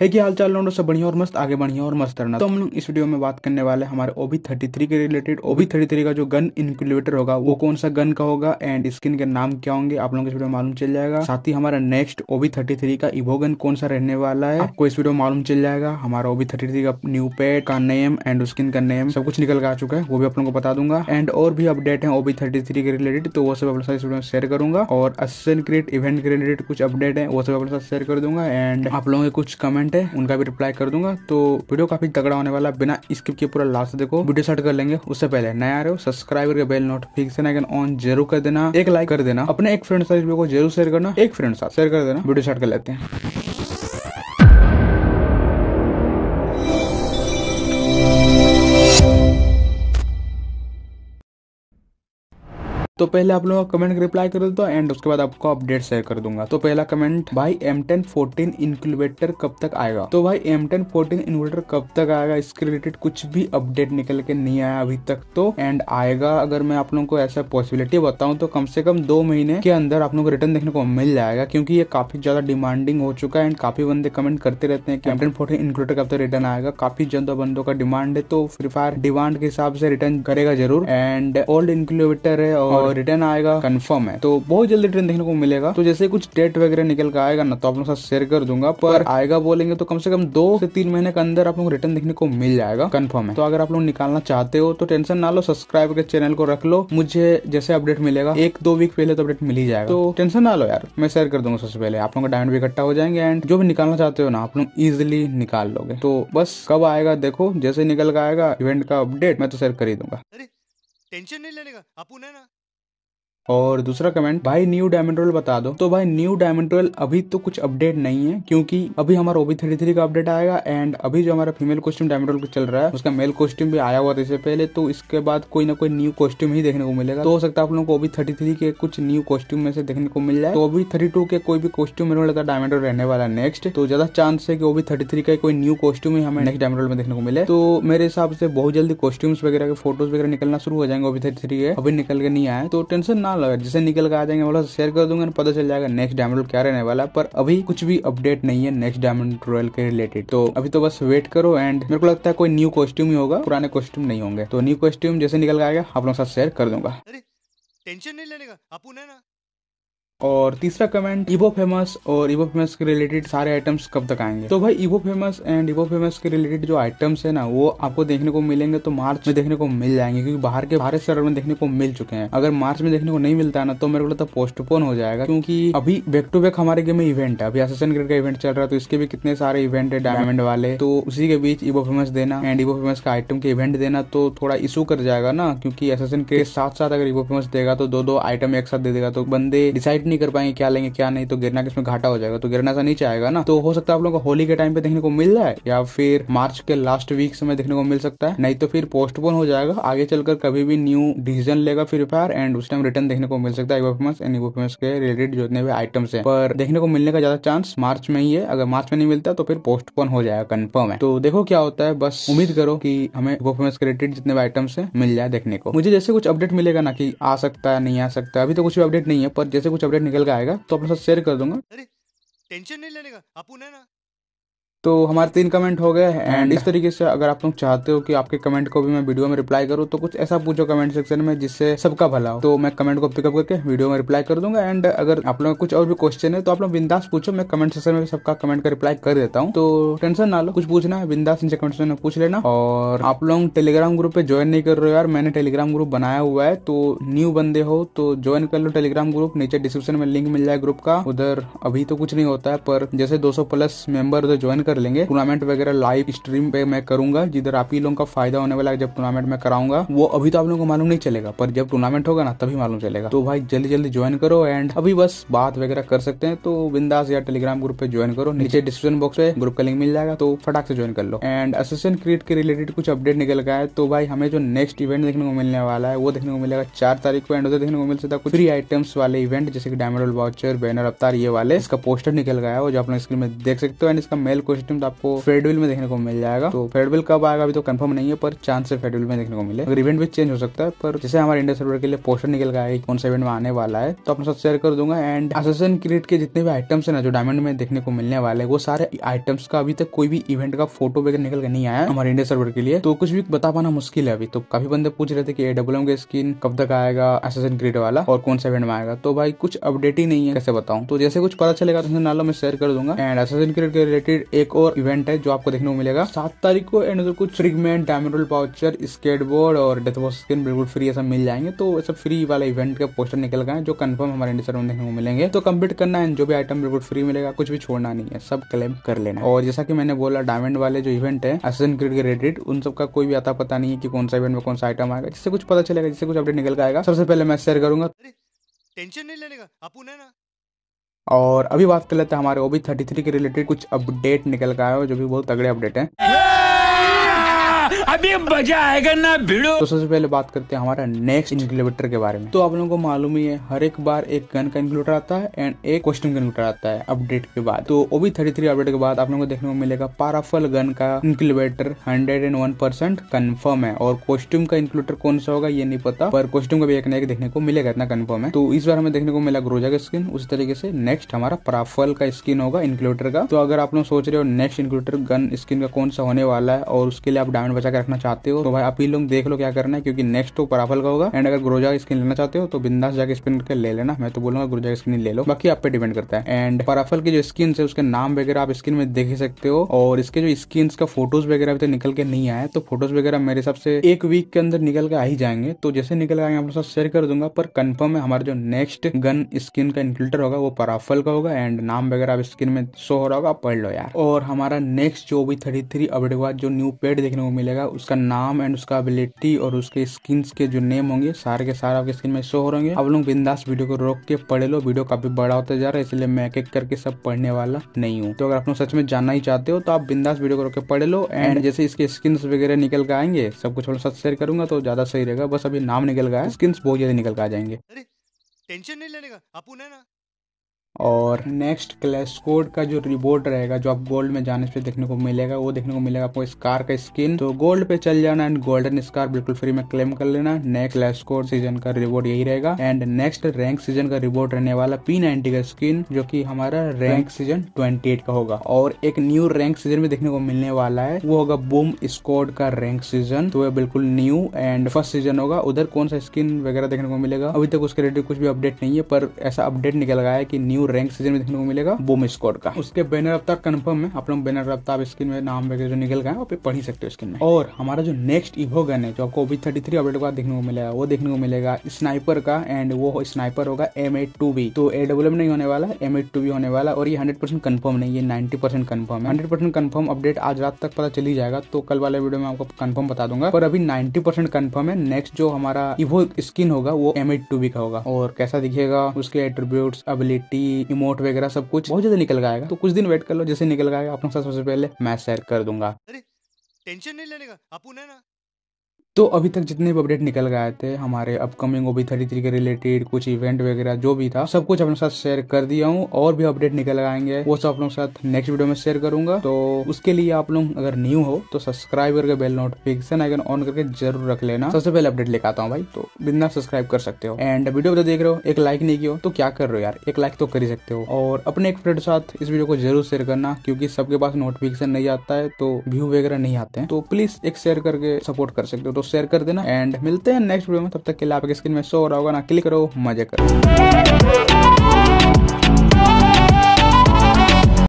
है कि हाल चाल लोडो सब बढ़िया और मस्त आगे बढ़िया और मस्त रहना तो हम लोग इस वीडियो में बात करने वाले हमारे ओबी थर्टी थ्री के रिलेटेड ओबी थर्टी थ्री का जो गन इनक्यूलेटर होगा वो कौन सा गन का होगा एंड स्किन के नाम क्या होंगे आप लोगों को इस वीडियो मालूम चल जाएगा साथ ही हमारा नेक्स्ट ओबी थर्टी थ्री का इवो गन कौन सा रहने वाला है आपको इस वीडियो में मालूम चल जाएगा हमारा ओबी थर्टी थ्री का न्यू पेड का नेम एंड स्किन का नेम सब कुछ निकल के आ चुका है वो भी आप लोगों को बता दूंगा एंड और भी अपडेट है ओबी थर्टी थ्री के रिलेटेड तो वो सब अपने साथ इस वीडियो में शेयर करूंगा और असल क्रिएट इवेंट के रिलेटेड कुछ अपडेट है वो सब अपने साथ शेयर कर दूंगा एंड आप लोगों के कुछ कमेंट कमेंट है उनका भी रिप्लाई कर दूंगा तो वीडियो काफी तगड़ा होने वाला बिना स्किप के पूरा लास्ट देखो वीडियो स्टार्ट कर लेंगे उससे पहले नया रहे हो सब्सक्राइब करके बेल नोटिफिकेशन आइकन ऑन जरूर कर देना एक लाइक कर देना अपने एक फ्रेंड साथ को जरूर शेयर करना एक फ्रेंड साथ शेयर कर देना वीडियो स्टार्ट कर लेते हैं तो पहले आप लोग कमेंट रिप्लाई कर देता हूँ एंड उसके बाद आपको अपडेट शेयर कर दूंगा तो पहला कमेंट भाई एम टेन फोर्टीन इनक्यूबेटर कब तक आएगा तो भाई एम टेन फोर्टीन इन्वर्टर कब तक आएगा इसके रिलेटेड कुछ भी अपडेट निकल के नहीं आया अभी तक तो एंड आएगा अगर मैं आप लोगों को ऐसा पॉसिबिलिटी बताऊं तो कम से कम दो महीने के अंदर आप लोग को रिटर्न देखने को मिल जाएगा क्योंकि ये काफी ज्यादा डिमांडिंग हो चुका है एंड काफी बंदे कमेंट करते रहते हैं कि एम टेन फोर्टीन इनक्लूटर कब तक रिटर्न आएगा काफी ज्यादा बंदों का डिमांड है तो फ्री फायर डिमांड के हिसाब से रिटर्न करेगा जरूर एंड ओल्ड इनक्यूबेटर है और और रिटर्न आएगा कंफर्म है तो बहुत जल्दी रिटर्न देखने को मिलेगा तो जैसे कुछ डेट वगैरह निकल कर आएगा ना तो आप लोग साथ शेयर कर दूंगा पर आएगा बोलेंगे तो कम से कम दो से तीन महीने के अंदर आप लोग रिटर्न देखने को मिल जाएगा कन्फर्म है तो अगर आप लोग निकालना चाहते हो तो टेंशन ना लो सब्सक्राइब के चैनल को रख लो मुझे जैसे अपडेट मिलेगा एक दो वीक पहले तो अपडेट मिल ही जाएगा तो टेंशन ना लो यार मैं शेयर कर दूंगा सबसे पहले आप लोगों का डायमंड भी इकट्ठा हो जाएंगे एंड जो भी निकालना चाहते हो ना आप लोग इजिली निकाल लोगे तो बस कब आएगा देखो जैसे निकल का आएगा इवेंट का अपडेट मैं तो शेयर कर ही दूंगा अरे टेंशन नहीं लेने का अपन ना और दूसरा कमेंट भाई न्यू डायमंड रोल बता दो तो भाई न्यू डायमंड रोल अभी तो कुछ अपडेट नहीं है क्योंकि अभी हमारा ओबी थर्टी थ्री का अपडेट आएगा एंड अभी जो हमारा फीमेल कॉस्ट्यूम डायमंड रोल चल रहा है उसका मेल कॉस्ट्यूम भी आया हुआ था इससे पहले तो इसके बाद कोई ना कोई न्यू कॉस्ट्यूम ही देखने को मिलेगा तो हो सकता है आप लोगों को ओबी थर्टी थ्री के कुछ न्यू कॉस्ट्यूम में से देखने को मिल जाए तो ओबी थर्टी टू के कोई भी कॉस्ट्यूम मेरे लगता है डायमंड रोल रहने वाला नेक्स्ट तो ज्यादा चांस है कि ओबी थर्टी थ्री का कोई न्यू कॉस्ट्यूम ही हमें नेक्स्ट डायमंड रोल में देखने को मिले तो मेरे हिसाब से बहुत जल्दी कॉस्ट्यूम्स वगैरह के फोटोज वगैरह निकलना शुरू हो जाएंगे ओबी थर्टी थ्री के अभी निकल के नहीं आए तो टेंशन ना जैसे हाँ, लगा निकल के आ जाएंगे बोला शेयर कर दूंगा पता चल जाएगा नेक्स्ट डायमंड क्या रहने वाला पर अभी कुछ भी अपडेट नहीं है नेक्स्ट डायमंड रॉयल के रिलेटेड तो अभी तो बस वेट करो एंड मेरे को लगता है कोई न्यू कॉस्ट्यूम ही होगा पुराने कॉस्ट्यूम नहीं होंगे तो न्यू कॉस्ट्यूम जैसे निकल के आएगा आप के साथ शेयर कर दूंगा टेंशन नहीं लेने का आप ना और तीसरा कमेंट इवो फेमस और इवो फेमस के रिलेटेड सारे आइटम्स कब तक आएंगे तो भाई Evo FAMAS and Evo FAMAS के रिलेटेड जो आइटम्स है ना वो आपको देखने को मिलेंगे तो मार्च में देखने को मिल जाएंगे क्योंकि बाहर के भारत सर्वर में देखने को मिल चुके हैं अगर मार्च में देखने को नहीं मिलता है ना तो मेरे को लगता पोस्टपोन हो जाएगा क्योंकि अभी बैक टू बैक हमारे गेम में इवेंट है अभी असेसन ग्रेड का इवेंट चल रहा है तो इसके भी कितने सारे इवेंट है डायमंड वाले तो उसी के बीच इवो फेमस देना एंड इवो फेमस का आइटम के इवेंट देना तो थोड़ा इशू कर जाएगा ना क्योंकि असेसन के साथ साथ अगर इवो फेमस देगा तो दो दो आइटम एक साथ दे देगा तो बंदे डिसाइड नहीं नहीं कर पाएंगे क्या लेंगे क्या नहीं तो गिरना किसमें घाटा हो जाएगा तो गिरना सा तो नीचे आएगा ना तो हो सकता है आप लोगों को होली के टाइम पे देखने को मिल जाए या फिर मार्च के लास्ट वीक में देखने को मिल सकता है नहीं तो फिर पोस्टपोन हो जाएगा आगे चलकर कभी भी न्यू डिसीजन लेगा फ्री फायर एंड उस टाइम रिटर्न देखने को मिल सकता है इवोफेमस एंड इवोफेमस के रिलेटेड जितने भी आइटम्स है पर देखने को मिलने का ज्यादा चांस मार्च में ही है अगर मार्च में नहीं मिलता तो फिर पोस्टपोन हो जाएगा कन्फर्म है तो देखो क्या होता है बस उम्मीद करो कि हमें इवोफेमस के रिलेटेड जितने भी आइटम्स है मिल जाए देखने को मुझे जैसे कुछ अपडेट मिलेगा ना कि आ सकता है नहीं आ सकता अभी तो कुछ भी अपडेट नहीं है पर जैसे कुछ अपडेट अपडेट निकल के आएगा तो अपने साथ शेयर कर दूंगा अरे टेंशन नहीं लेने का अपन ना तो हमारे तीन कमेंट हो गए एंड इस तरीके से अगर आप लोग चाहते हो कि आपके कमेंट को भी मैं वीडियो में रिप्लाई करूँ तो कुछ ऐसा पूछो कमेंट सेक्शन में जिससे सबका भला हो तो मैं कमेंट को पिकअप करके वीडियो में रिप्लाई कर दूंगा एंड अगर आप लोगों का कुछ और भी क्वेश्चन है तो आप लोग बिंदास पूछो मैं कमेंट सेक्शन में सबका कमेंट का रिप्लाई कर देता हूँ तो टेंशन ना लो कुछ पूछना है बिंदास कमेंट सेक्शन में पूछ लेना और आप लोग टेलीग्राम ग्रुप पे ज्वाइन नहीं कर रहे हो यार मैंने टेलीग्राम ग्रुप बनाया हुआ है तो न्यू बंदे हो तो ज्वाइन कर लो टेलीग्राम ग्रुप नीचे डिस्क्रिप्शन में लिंक मिल जाए ग्रुप का उधर अभी तो कुछ नहीं होता है पर जैसे दो प्लस मेंबर उधर ज्वाइन कर कर लेंगे टूर्नामेंट वगैरह लाइव स्ट्रीम पे मैं करूंगा जिधर आप ही लोगों का फायदा होने वाला है जब टूर्नामेंट में कराऊंगा वो अभी तो आप लोगों को मालूम नहीं चलेगा पर जब टूर्नामेंट होगा ना तभी मालूम चलेगा तो भाई जल्दी जल्दी ज्वाइन करो एंड अभी बस बात वगैरह कर सकते हैं तो बिंदास या टेलीग्राम ग्रुप पे ज्वाइन करो नीचे डिस्क्रिप्शन बॉक्स में ग्रुप का लिंक मिल जाएगा तो फटाक से ज्वाइन कर लो एंड असिस्टेंट क्रिएट के रिलेटेड कुछ अपडेट निकल गया है तो भाई हमें जो नेक्स्ट इवेंट देखने को मिलने वाला है वो देखने को मिलेगा चार तारीख को एंड उधर देखने को मिल सकता है कुछ फ्री आइटम्स वाले इवेंट जैसे कि डायमंड वाउचर बैनर अवतार ये वाले इसका पोस्टर निकल गया है जो आप स्क्रीन में देख सकते हो एंड इसका मेल क्वेश्चन सिस्टम तो आपको फेडविल में देखने को मिल जाएगा तो फेडविल कब आएगा अभी तो कंफर्म नहीं है पर चांस से फेडविल में देखने को मिले अगर इवेंट भी चेंज हो सकता है पर जैसे हमारे इंडिया सर्वर के लिए पोस्टर निकल गया है कौन सा इवेंट में आने वाला है तो अपने साथ शेयर कर दूंगा एंड असेसन क्रिएट के जितने भी आइटम्स है ना जो डायमंड में देखने को मिलने वाले हैं वो सारे आइटम्स का अभी तक कोई भी इवेंट का फोटो वगैरह निकल के नहीं आया हमारे इंडिया सर्वर के लिए तो कुछ भी बता पाना मुश्किल है अभी तो काफी बंदे पूछ रहे थे कि एडब्ल्यू का स्किन कब तक आएगा असेसन क्रिएट वाला और कौन सा इवेंट में आएगा तो भाई कुछ अपडेट ही नहीं है कैसे बताऊं तो जैसे कुछ पता चलेगा तो नालों में शेयर कर दूंगा एंड असेसन क्रिएट के रिलेटेड एक और इवेंट है जो आपको देखने को मिलेगा सात तारीख को एंड तो कुछ फ्रिगमेंट डायमेटल पाउचर स्केटबोर्ड और डेथ वॉश स्किन बिल्कुल फ्री ऐसा मिल जाएंगे तो ऐसा फ्री वाला इवेंट का पोस्टर निकल गए जो कन्फर्म हमारे इंडिया में देखने को मिलेंगे तो कम्प्लीट करना है जो भी आइटम बिल्कुल फ्री मिलेगा कुछ भी छोड़ना नहीं है सब क्लेम कर लेना और जैसा कि मैंने बोला डायमंड वाले जो इवेंट है असन क्रिकेट रेडिट उन सबका कोई भी आता पता नहीं है कि कौन सा इवेंट में कौन सा आइटम आएगा जिससे कुछ पता चलेगा जिससे कुछ अपडेट निकल आएगा सबसे पहले मैं शेयर करूंगा टेंशन नहीं लेने का आप ना और अभी बात कर लेते हैं हमारे ओबी थर्टी थ्री के रिलेटेड कुछ अपडेट निकल का है जो भी बहुत तगड़े अपडेट हैं अभी मजा आएगा ना भिड़ो तो सबसे पहले बात करते हैं हमारा नेक्स्ट इनक्लेवेटर के बारे में तो आप लोगों को मालूम ही है हर एक बार एक गन का इनक्लूटर आता है एंड एक कॉस्ट्यूम का इनक्लूटर आता है अपडेट के बाद तो ओबी थर्टी थ्री अपडेट के बाद आप लोगों को देखने को मिलेगा पाराफल गन का incubator hundred and one percent confirm है और कॉस्ट्यूम का इनक्लूटर कौन सा होगा ये नहीं पता पर कॉस्ट्यूम का भी एक नया देखने को मिलेगा इतना कन्फर्म है तो इस बार हमें देखने को मिला ग्रोजा का स्किन उसी तरीके से नेक्स्ट हमारा पराफल का स्किन होगा इनक्लूटर का तो अगर आप लोग सोच रहे हो नेक्स्ट इनक्लूटर गन स्किन का कौन सा होने वाला है और उसके लिए आप डायमंड बचा के रखना चाहते हो तो भाई अपील लोग देख लो क्या करना है क्योंकि नेक्स्ट तो पराफल का होगा एंड अगर ग्रोजा की स्किन लेना चाहते हो तो बिंदास जाकर स्पिन करके ले लेना मैं तो बोलूंगा ग्रोजा स्किन ले लो बाकी आप पे डिपेंड करता है एंड पराफल की जो स्किन है उसके नाम वगैरह आप स्क्रीन में देख सकते हो और इसके जो स्किन का फोटोज वगैरह अभी तक निकल के नहीं आया तो फोटोज वगैरह मेरे हिसाब से एक वीक के अंदर निकल के आ ही जाएंगे तो जैसे निकल आएंगे आप साथ शेयर कर दूंगा पर कंफर्म है हमारा जो नेक्स्ट गन स्किन का इंक्लूटर होगा वो पराफल का होगा एंड नाम वगैरह आप स्क्रीन में शो हो रहा होगा पढ़ लो यार और हमारा नेक्स्ट जो भी थर्टी थ्री अपडेट हुआ जो न्यू पेड देखने को मिलेगा जाएगा उसका नाम एंड उसका एबिलिटी और उसके स्किन के जो नेम होंगे सारे के सारे आपके स्क्रीन में शो हो रहे आप लोग बिंदास वीडियो को रोक के पढ़े लो वीडियो काफी बड़ा होता जा रहा है इसलिए मैं एक एक करके सब पढ़ने वाला नहीं हूँ तो अगर आप लोग सच में जानना ही चाहते हो तो आप बिंदास वीडियो को रोक के पढ़े लो एंड जैसे इसके स्किन वगैरह निकल के आएंगे सब कुछ थोड़ा सा शेयर करूंगा तो ज्यादा सही रहेगा बस अभी नाम निकल गया स्किन बहुत ज्यादा निकल के आ जाएंगे टेंशन नहीं लेने का आप ना और नेक्स्ट क्लैश कोड का जो रिवॉर्ड रहेगा जो आप गोल्ड में जाने पे देखने को मिलेगा वो देखने को मिलेगा आपको कार का स्किन तो गोल्ड पे चल जाना एंड गोल्डन स्कार बिल्कुल फ्री में क्लेम कर लेना नेक्स्ट क्लैश कोड सीजन का रिवॉर्ड यही रहेगा एंड नेक्स्ट रैंक सीजन का रिवॉर्ड रहने वाला पी नाइनटी का स्किन जो की हमारा रैंक सीजन ट्वेंटी का होगा और एक न्यू रैंक सीजन में देखने को मिलने वाला है वो होगा बूम स्कोड का रैंक सीजन तो वह बिल्कुल न्यू एंड फर्स्ट सीजन होगा उधर कौन सा स्किन वगैरह देखने को मिलेगा अभी तक उसके रिलेटेड कुछ भी अपडेट नहीं है पर ऐसा अपडेट निकल गया है कि न्यू रैंक सीजन में देखने को मिलेगा बोम स्कॉट का उसके बैनर अब तक कन्फर्म है आप लोग बैनर अब तक स्क्रीन में नाम वगैरह जो निकल गए आप पढ़ ही सकते हो स्क्रीन में और हमारा जो नेक्स्ट इवो गन है जो आपको ओबी थर्टी थ्री अपडेट के बाद देखने को मिलेगा वो देखने को मिलेगा स्नाइपर का एंड वो स्नाइपर होगा एम एट टू बी तो ए डब्ल्यू एम नहीं होने वाला एम एट टू बी होने वाला और ये हंड्रेड परसेंट कन्फर्म नहीं ये नाइन्टी परसेंट कन्फर्म है हंड्रेड परसेंट कन्फर्म अपडेट आज रात तक पता चली जाएगा तो कल वाले वीडियो में आपको कन्फर्म बता दूंगा पर अभी नाइन्टी परसेंट कन्फर्म है नेक्स्ट जो हमारा इवो स्किन होगा वो एम एट टू बी का होगा और कैसा दिखेगा उसके एट्रीब्यूट एबिलिटी इमोट वगैरह सब कुछ बहुत ज्यादा निकल आएगा तो कुछ दिन वेट कर लो जैसे निकल आएगा अपने साथ सबसे पहले मैं शेयर कर दूंगा अरे टेंशन नहीं लेने का अपन है ना तो अभी तक जितने भी अपडेट निकल गए थे हमारे अपकमिंग ओबी थर्टी थ्री के रिलेटेड कुछ इवेंट वगैरह जो भी था सब कुछ अपने साथ शेयर कर दिया हूँ और भी अपडेट निकल आएंगे वो सब अपने साथ नेक्स्ट वीडियो में शेयर करूंगा तो उसके लिए आप लोग अगर न्यू हो तो सब्सक्राइब करके बेल नोटिफिकेशन आइकन ऑन करके जरूर रख लेना सबसे पहले अपडेट लेकर आता हूँ भाई तो बिना सब्सक्राइब कर सकते हो एंड वीडियो तो देख रहे हो एक लाइक नहीं किया तो क्या कर रहे हो यार एक लाइक तो कर ही सकते हो और अपने एक फ्रेंड के साथ इस वीडियो को जरूर शेयर करना क्योंकि सबके पास नोटिफिकेशन नहीं आता है तो व्यू वगैरह नहीं आते हैं तो प्लीज एक शेयर करके सपोर्ट कर सकते हो तो शेयर कर देना एंड मिलते हैं नेक्स्ट वीडियो में तब तक के लिए आपके स्क्रीन में शो हो रहा होगा ना क्लिक करो मजे करो